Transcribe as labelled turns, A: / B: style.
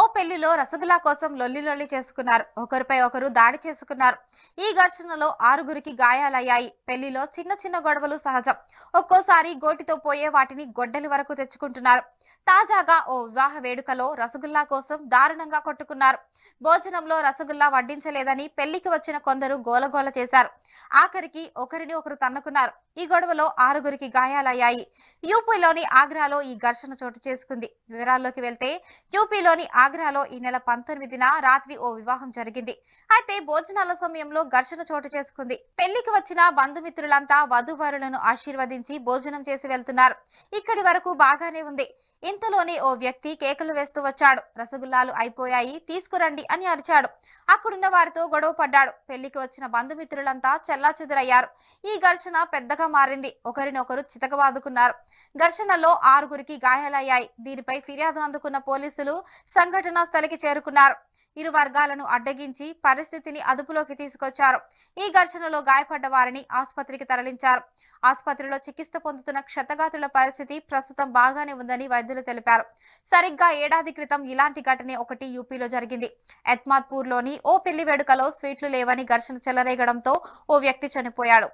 A: ఓ పెళ్లిలో రసగుల్లా కోసం లొల్లి లొల్లి చేసుకున్నారు ఒకరిపై ఒకరు దాడి చేసుకున్నారు ఈ ఘర్షణలో ఆరుగురికి గాయాలయ్యాయి పెళ్లిలో చిన్న చిన్న గొడవలు సహజం ఒక్కోసారి గోటితో పోయే వాటిని గొడ్డలి వరకు తెచ్చుకుంటున్నారు తాజాగా ఓ వివాహ వేడుకలో రసగుల్లా కోసం దారుణంగా కొట్టుకున్నారు భోజనంలో రసగుల్లా వడ్డించలేదని పెళ్లికి వచ్చిన కొందరు గోలగోల చేశారు ఆఖరికి ఒకరిని ఒకరు తన్నుకున్నారు ఈ గొడవలో ఆరుగురికి గాయాలయ్యాయి యూపీలోని ఆగ్రాలో ఈ ఘర్షణ చోటు చేసుకుంది వివరాల్లోకి వెళ్తే యూపీలోని ఆగ్రాలో ఈ నెల పంతొమ్మిదిన రాత్రి ఓ వివాహం జరిగింది అయితే భోజనాల సమయంలో ఘర్షణ చోటు చేసుకుంది పెళ్లికి వచ్చిన బంధుమిత్రులంతా వధువరులను ఆశీర్వదించి భోజనం చేసి వెళ్తున్నారు ఇక్కడి వరకు బాగానే ఉంది ఇంతలోనే ఓ వ్యక్తి కేకలు వేస్తూ వచ్చాడు రసగుల్లాలు అయిపోయాయి తీసుకురండి అని అరిచాడు అక్కడున్న వారితో గొడవ పడ్డాడు పెళ్లికి వచ్చిన బంధుమిత్రులంతా చెల్లాచెదురయ్యారు ఈ ఘర్షణ పెద్దగా మారింది ఒకరినొకరు చితకబాదుకున్నారు ఘర్షణలో ఆరుగురికి గాయాలయ్యాయి దీనిపై ఫిర్యాదు అందుకున్న పోలీసులు సంఘ సంఘటనా స్థలికి చేరుకున్నారు ఇరు వర్గాలను అడ్డగించి పరిస్థితిని అదుపులోకి తీసుకొచ్చారు ఈ ఘర్షణలో గాయపడ్డ వారిని ఆసుపత్రికి తరలించారు ఆసుపత్రిలో చికిత్స పొందుతున్న క్షతగాతుల పరిస్థితి ప్రస్తుతం బాగానే ఉందని వైద్యులు తెలిపారు సరిగ్గా ఏడాది క్రితం ఇలాంటి ఘటన ఒకటి యూపీలో జరిగింది ఎత్మాద్పూర్ లోని ఓ పెళ్లి వేడుకలో స్వీట్లు లేవని ఘర్షణ చెలరేగడంతో ఓ వ్యక్తి చనిపోయాడు